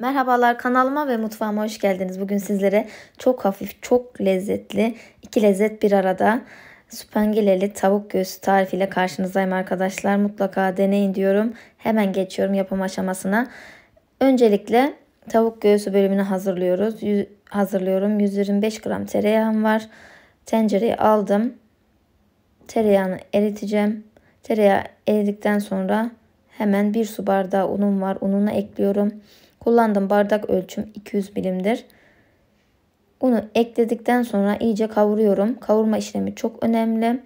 Merhabalar kanalıma ve mutfağıma hoş geldiniz. Bugün sizlere çok hafif, çok lezzetli, iki lezzet bir arada süpengeleli tavuk göğsü tarifiyle karşınızdayım arkadaşlar. Mutlaka deneyin diyorum. Hemen geçiyorum yapım aşamasına. Öncelikle tavuk göğsü bölümünü hazırlıyoruz. Yüz, hazırlıyorum. 125 gram tereyağım var. tencereyi aldım. Tereyağını eriteceğim. Tereyağı eridikten sonra hemen bir su bardağı unum var. Ununu ekliyorum. Kullandığım bardak ölçüm 200 milimdir. Unu ekledikten sonra iyice kavuruyorum. Kavurma işlemi çok önemli.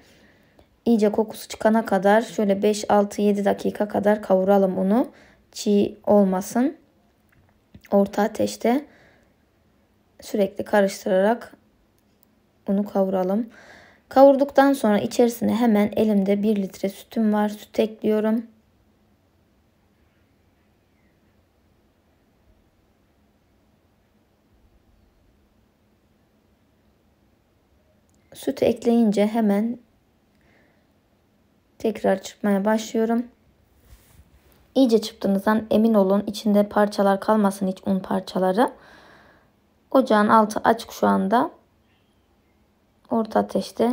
İyice kokusu çıkana kadar şöyle 5, 6, 7 dakika kadar kavuralım unu. Çiğ olmasın. Orta ateşte sürekli karıştırarak unu kavuralım. Kavurduktan sonra içerisine hemen elimde 1 litre sütüm var. Süt ekliyorum. Sütü ekleyince hemen tekrar çırpmaya başlıyorum. İyice çırptığınızdan emin olun içinde parçalar kalmasın hiç un parçaları. Ocağın altı açık şu anda. Orta ateşte.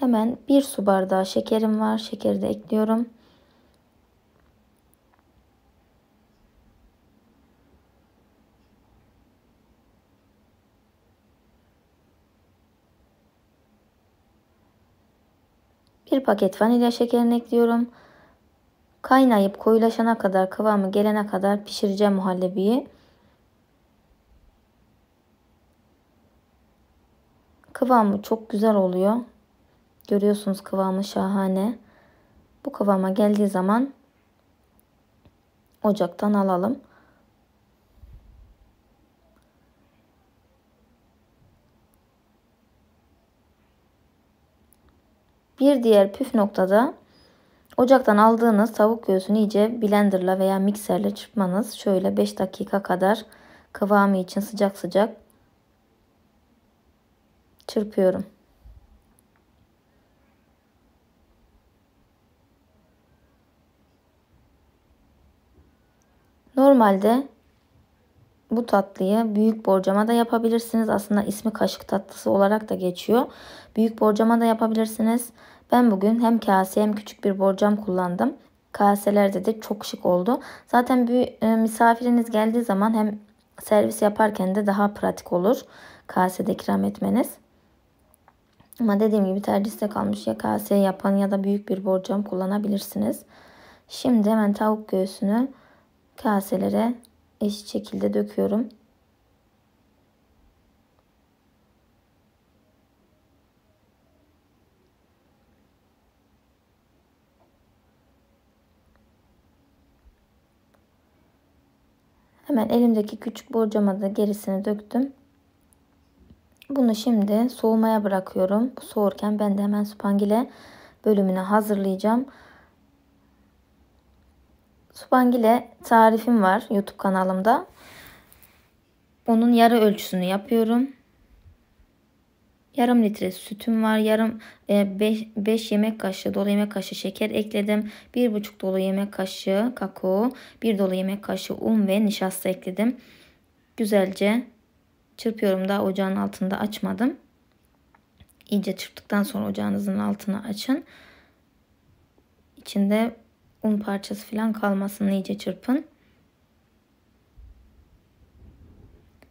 Hemen bir su bardağı şekerim var. Şekeri de ekliyorum. Bir paket vanilya şekerini ekliyorum. Kaynayıp koyulaşana kadar kıvamı gelene kadar pişireceğim muhallebiyi. Kıvamı çok güzel oluyor. Görüyorsunuz kıvamı şahane. Bu kıvama geldiği zaman ocaktan alalım. Bir diğer püf noktada ocaktan aldığınız tavuk göğsünü iyice blenderla veya mikserle çırpmanız. Şöyle 5 dakika kadar kıvamı için sıcak sıcak çırpıyorum. Normalde bu tatlıyı büyük borcama da yapabilirsiniz. Aslında ismi kaşık tatlısı olarak da geçiyor. Büyük borcama da yapabilirsiniz. Ben bugün hem kase hem küçük bir borcam kullandım. Kaselerde de çok şık oldu. Zaten bir e, misafiriniz geldiği zaman hem servis yaparken de daha pratik olur kasede ikram etmeniz. Ama dediğim gibi tercihte kalmış ya kase yapan ya da büyük bir borcam kullanabilirsiniz. Şimdi hemen tavuk göğsünü kaselere eşit şekilde döküyorum. Hemen elimdeki küçük borcama da gerisini döktüm. Bunu şimdi soğumaya bırakıyorum. soğurken ben de hemen supangile bölümünü hazırlayacağım. Supangile tarifim var YouTube kanalımda. Onun yarı ölçüsünü yapıyorum. Yarım litre sütüm var. Yarım 5 e, yemek kaşığı dolu yemek kaşığı şeker ekledim. 1,5 dolu yemek kaşığı kakao, 1 dolu yemek kaşığı un ve nişasta ekledim. Güzelce çırpıyorum. Daha ocağın altında açmadım. İyice çırptıktan sonra ocağınızın altını açın. İçinde un parçası falan kalmasın iyice çırpın.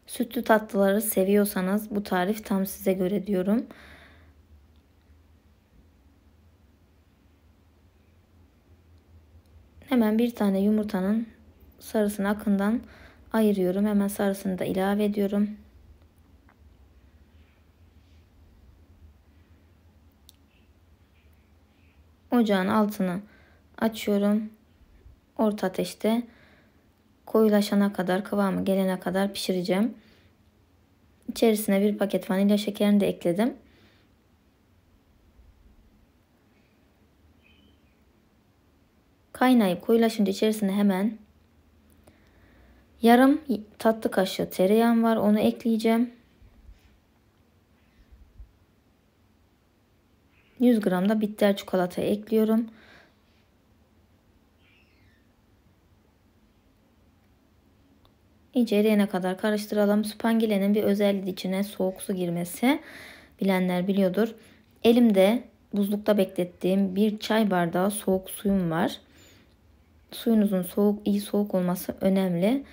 Sütlü tatlıları seviyorsanız bu tarif tam size göre diyorum. Hemen bir tane yumurtanın sarısını akından ayırıyorum. Hemen sarısını da ilave ediyorum. Ocağın altını Açıyorum. Orta ateşte koyulaşana kadar, kıvamı gelene kadar pişireceğim. İçerisine bir paket vanilya şekerini de ekledim. Kaynayıp koyulaşınca içerisine hemen yarım tatlı kaşığı tereyağım var. Onu ekleyeceğim. 100 gram da bitter çikolata ekliyorum. İyice eriyene kadar karıştıralım. Spangilenin bir özelliği içine soğuk su girmesi bilenler biliyordur. Elimde buzlukta beklettiğim bir çay bardağı soğuk suyum var. Suyunuzun soğuk, iyi soğuk olması önemli.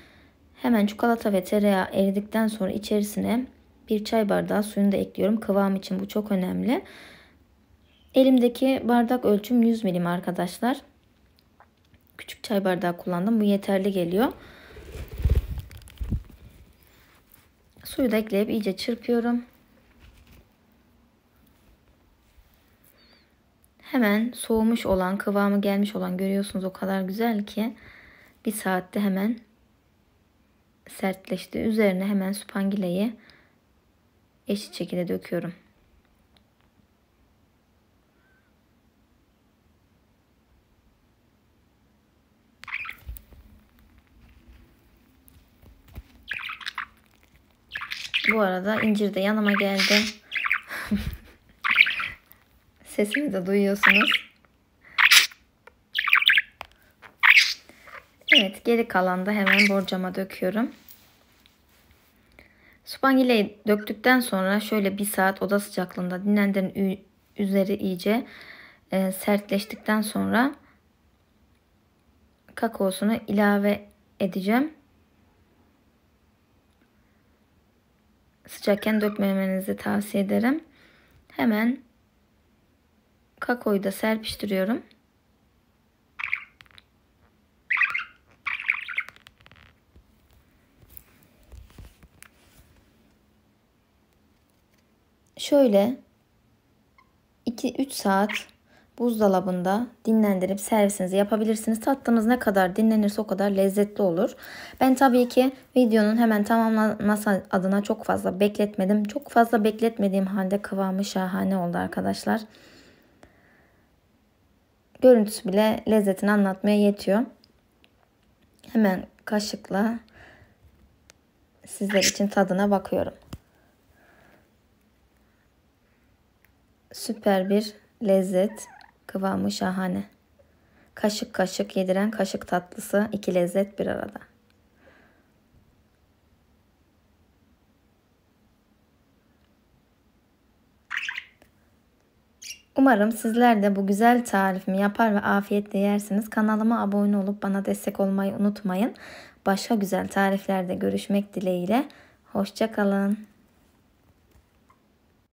Hemen çikolata ve tereyağı eridikten sonra içerisine bir çay bardağı suyunu da ekliyorum. Kıvam için bu çok önemli. Elimdeki bardak ölçüm 100 milim arkadaşlar. Küçük çay bardağı kullandım. Bu yeterli geliyor. Suyu da ekleyip iyice çırpıyorum. Hemen soğumuş olan, kıvamı gelmiş olan görüyorsunuz o kadar güzel ki bir saatte hemen sertleşti. Üzerine hemen süpangileyi eşit şekilde döküyorum. Bu arada incir de yanıma geldi. Sesini de duyuyorsunuz. Evet geri kalan da hemen borcama döküyorum. Spangileyi döktükten sonra şöyle bir saat oda sıcaklığında dinlendirin üzeri iyice e, sertleştikten sonra kakaosunu ilave edeceğim. sıcakken dökmemenizi tavsiye ederim. Hemen kakoyu da serpiştiriyorum. Şöyle 2-3 saat buzdolabında dinlendirip servisinizi yapabilirsiniz. Tattığınız ne kadar dinlenirse o kadar lezzetli olur. Ben tabii ki videonun hemen tamamlanması adına çok fazla bekletmedim. Çok fazla bekletmediğim halde kıvamı şahane oldu arkadaşlar. Görüntüsü bile lezzetini anlatmaya yetiyor. Hemen kaşıkla sizler için tadına bakıyorum. Süper bir lezzet. Kıvamı şahane. Kaşık kaşık yediren kaşık tatlısı iki lezzet bir arada. Umarım sizler de bu güzel tarifimi yapar ve afiyetle yersiniz. Kanalıma abone olup bana destek olmayı unutmayın. Başka güzel tariflerde görüşmek dileğiyle. Hoşçakalın.